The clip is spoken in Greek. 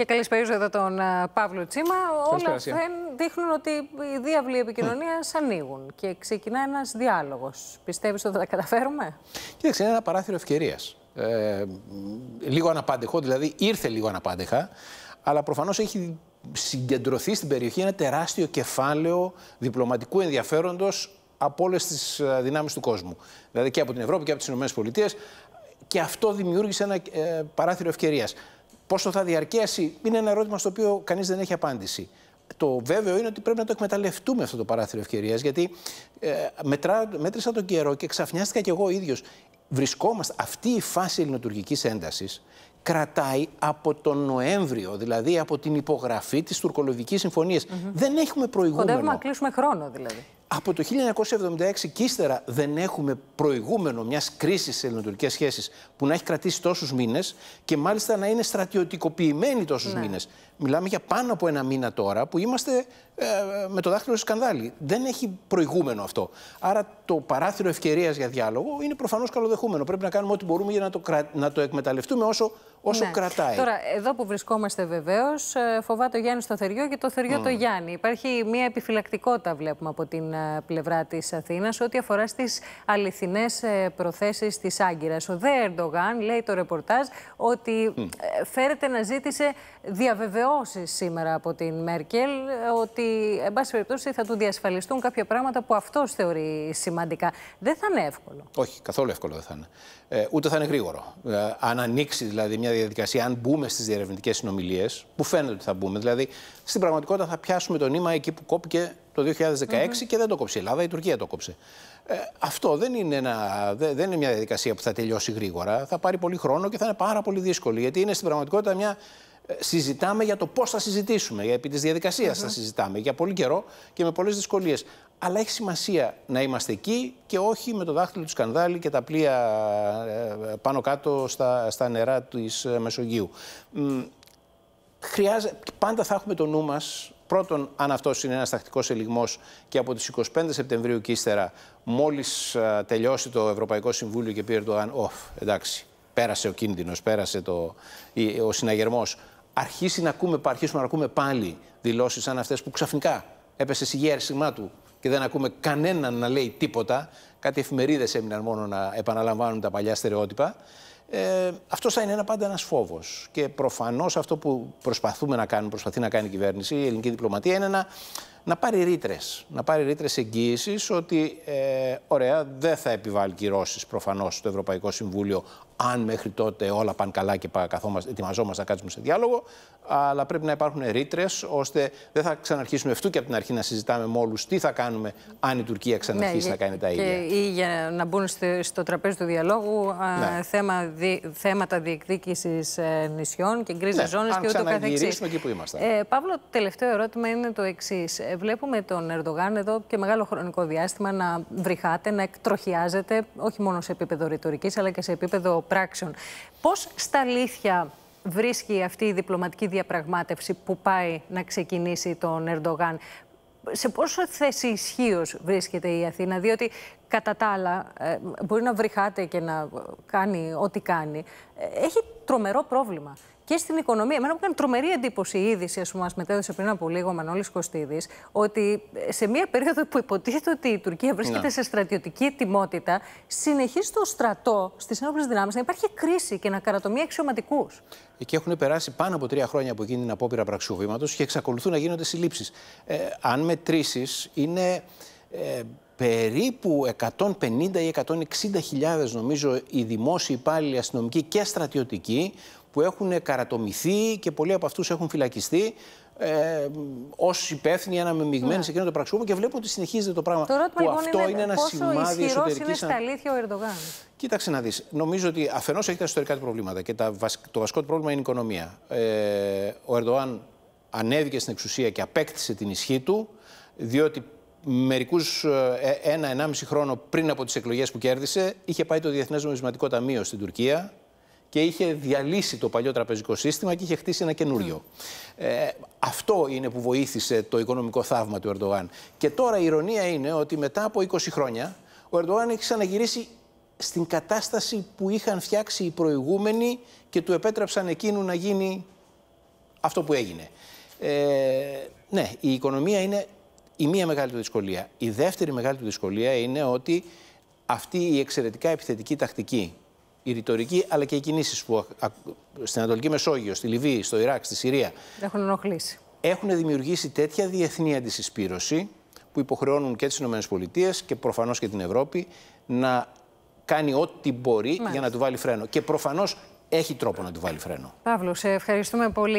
και καλή εδώ τον Παύλο Τσίμα. Όλα αυτά δείχνουν ότι οι διάβλοι επικοινωνίας ανοίγουν και ξεκινά ένας διάλογος. Πιστεύεις ότι θα τα καταφέρουμε, Κοίταξε, είναι ένα παράθυρο ευκαιρίας. Ε, λίγο αναπάντεχο, δηλαδή ήρθε λίγο αναπάντεχα, αλλά προφανώς έχει συγκεντρωθεί στην περιοχή ένα τεράστιο κεφάλαιο διπλωματικού ενδιαφέροντος από όλες τις ε, δυνάμεις του κόσμου. Δηλαδή και από την Ευρώπη και από τις ΗΠΑ. Και αυτό δημιούργησε ένα ε, παράθυρο ευκαιρίας. Πόσο θα διαρκέσει, είναι ένα ερώτημα στο οποίο κανείς δεν έχει απάντηση. Το βέβαιο είναι ότι πρέπει να το εκμεταλλευτούμε αυτό το παράθυρο ευκαιρίας, γιατί ε, μετρά, μέτρησα τον καιρό και ξαφνιάστηκα κι εγώ ίδιος. Βρισκόμαστε, αυτή η φάση ελληνοτουρκικής έντασης κρατάει από τον Νοέμβριο, δηλαδή από την υπογραφή της τουρκολογικής συμφωνίας. Δεν έχουμε προηγούμενο. Κοντεύουμε να κλείσουμε χρόνο, δηλαδή από το 1976 και ύστερα δεν έχουμε προηγούμενο μιας κρίσης σε ελληνοτουρκικές σχέσεις που να έχει κρατήσει τόσους μήνες και μάλιστα να είναι στρατιωτικοποιημένη τόσους ναι. μήνες. Μιλάμε για πάνω από ένα μήνα τώρα που είμαστε ε, με το δάχτυλο σκανδάλι. Δεν έχει προηγούμενο αυτό. Άρα το παράθυρο ευκαιρίας για διάλογο είναι προφανώς καλοδεχούμενο. Πρέπει να κάνουμε ό,τι μπορούμε για να το, να το εκμεταλλευτούμε όσο όσο ναι. κρατάει. Τώρα, εδώ που βρισκόμαστε βεβαίως, ε, φοβάται το Γιάννη στο θεριό και το θεριό το ναι. Γιάννη. Υπάρχει μια επιφυλακτικότητα, βλέπουμε από την ε, πλευρά της Αθήνας, ό,τι αφορά στις αληθινές ε, προθέσεις της Άγκυρας. Ο Δε Ερντογάν λέει το ρεπορτάζ ότι mm. φέρεται να ζήτησε διαβεβαιώσεις σήμερα από την Μέρκελ ότι, εν πάση περιπτώσει, θα του διασφαλιστούν κάποια πράγματα που αυτός θεωρεί σημαντικά. Δεν θα είναι εύκολο. Όχι, καθόλου εύκολο δεν θα είναι. Ε, ούτε θα είναι γρήγορο. Ε, αν ανοίξει δηλαδή μια μια διαδικασία, αν μπούμε στις διερευνητικές συνομιλίες, που φαίνεται ότι θα μπούμε. Δηλαδή, στην πραγματικότητα θα πιάσουμε το νήμα εκεί που κόπηκε το 2016 και δεν το κόψει η Ελλάδα, η Τουρκία το κόψε. Ε, αυτό δεν είναι, δεν είναι μια διαδικασία που θα τελειώσει γρήγορα. Θα πάρει πολύ χρόνο και θα είναι πάρα πολύ δύσκολη. Γιατί είναι στην πραγματικότητα μια ε, συζητάμε για το πώς θα συζητήσουμε. Επί της διαδικασίας θα συζητάμε για πολύ καιρό και με πολλές δυσκολίες. Αλλά έχει σημασία να είμαστε εκεί και όχι με το δάχτυλο του σκανδάλι και τα πλοία ε, ε, πάνω κάτω στα, στα νερά της Μεσογείου. Χρειάζεται, πάντα θα έχουμε το νου μας. Πρώτον, αν αυτός είναι ένας τακτικός ελιγμός και από τις 25 Σεπτεμβρίου και ύστερα, μόλις τελειώσει το Ευρωπαϊκό Συμβούλιο και πει Ερντογάν, οφ, εντάξει, πέρασε ο κίνδυνος, πέρασε το, ο συναγερμός αρχίσει να ακούμε, αρχίσουμε να ακούμε πάλι δηλώσεις σαν αυτές που ξαφνικά έπεσε συγγέρσιμά του και δεν ακούμε κανέναν να λέει τίποτα. Κάτι εφημερίδες έμειναν μόνο να επαναλαμβάνουν τα παλιά στερεότυπα. Ε, αυτό θα είναι ένα πάντα ένας φόβος. Και προφανώς αυτό που προσπαθούμε να κάνουμε, προσπαθεί να κάνει η κυβέρνηση, η ελληνική διπλωματία, είναι να να πάρει ρήτρες. Να πάρει ρήτρες εγγύησης ότι, ε, ωραία, δεν θα επιβάλλει κυρώσεις προφανώς στο Ευρωπαϊκό Συμβούλιο, αν μέχρι τότε όλα πάνε καλά και ετοιμαζόμαστε να κάτσουμε σε διάλογο. Αλλά πρέπει να υπάρχουν ρήτρες, ώστε δεν θα ξαναρχίσουμε αυτού και από την αρχή να συζητάμε με όλους τι θα κάνουμε, αν η Τουρκία ξαναρχίσει ναι, να κάνει τα ίδια. ή για να μπουν στο τραπέζι του διαλόγου ναι. θέμα, θέματα διεκδίκησης ε, νησιών και γκρίζες ναι, ζώνες και ούτω καθεξής. Να γυρίσουμε εκεί που είμαστε. Ε, Παύλο, το τελευταίο ερώτημα είναι το εξής. Ε, βλέπουμε τον Ερντογάν εδώ και μεγάλο χρονικό διάστημα να βρυχάται, να εκτροχιάζεται, όχι μόνο σε επίπεδο ρητορικής, αλλά και σε επίπεδο πράξεων. Πώς στα αλήθεια βρίσκει αυτή η διπλωματική διαπραγμάτευση που πάει να ξεκινήσει τον Ερντογάν. Σε πόσο θέση ισχύως βρίσκεται η Αθήνα, διότι κατά τα άλλα ε, μπορεί να βρυχάται και να κάνει ό,τι κάνει. Ε, έχει τρομερό πρόβλημα και στην οικονομία. Εμένα μου έκανε τρομερή εντύπωση η είδηση, ας πούμε, μας μετέδωσε πριν από λίγο ο Μανώλης Κωστίδης, ότι σε μία περίοδο που υποτίθεται ότι η Τουρκία βρίσκεται ναι. σε στρατιωτική ετοιμότητα, συνεχίζει στο στρατό, στις ένοπλε δυνάμεις, να υπάρχει κρίση και να καρατομεί αξιωματικούς. Εκεί έχουν περάσει πάνω από τρία χρόνια από εκείνη την απόπειρα πραξιοβήματος και εξακολουθούν να γίνονται συλλήψεις. Ε, αν μετρήσεις, είναι. Ε, περίπου 150 ή 160 νομίζω οι δημόσιοι υπάλληλοι αστυνομικοί και στρατιωτικοί που έχουν καρατομηθεί και πολλοί από αυτούς έχουν φυλακιστεί ε, ω υπεύθυνοι αναμειγμένοι ναι. σε εκείνο το πραξικόπημα και βλέπω ότι συνεχίζεται το πράγμα. Το που λοιπόν αυτό είναι, είναι ένα πόσο σημάδι εσωτερική. Είναι στα αλήθεια ο Ερντογάν. Κοίταξε να δεις. Νομίζω ότι αφενός έχει τα ιστορικά του προβλήματα και τα, το βασικό του πρόβλημα είναι η οικονομία. Ε, ο Ερντογάν ανέβηκε στην εξουσία και απέκτησε την ισχύ του, διότι μερικούς ε, ε, ένα-ενάμιση χρόνο πριν από τις εκλογές που κέρδισε, είχε πάει το Διεθνές Νομισματικό Ταμείο στην Τουρκία και είχε διαλύσει το παλιό τραπεζικό σύστημα και είχε χτίσει ένα καινούριο. Ε, αυτό είναι που βοήθησε το οικονομικό θαύμα του Ερντογάν. Και τώρα η ηρωνία είναι ότι μετά από 20 χρόνια ο Ερντογάν έχει ξαναγυρίσει στην κατάσταση που είχαν φτιάξει οι προηγούμενοι και του επέτρεψαν εκείνου να γίνει αυτό που έγινε. Ε, ναι, η οικονομία είναι η μία μεγάλη του δυσκολία. Η δεύτερη μεγάλη του δυσκολία είναι ότι αυτή η εξαιρετικά επιθετική τακτική η ρητορική αλλά και οι κινήσεις που στην Ανατολική Μεσόγειο, στη Λιβύη, στο Ιράκ, στη Συρία. Έχουν ενοχλήσει. Έχουν δημιουργήσει τέτοια διεθνή αντισυσπήρωση που υποχρεώνουν και τις ΗΠΑ και προφανώς και την Ευρώπη να κάνει ό,τι μπορεί για να του βάλει φρένο. Και προφανώς έχει τρόπο να του βάλει φρένο. Παύλο, σε ευχαριστούμε πολύ.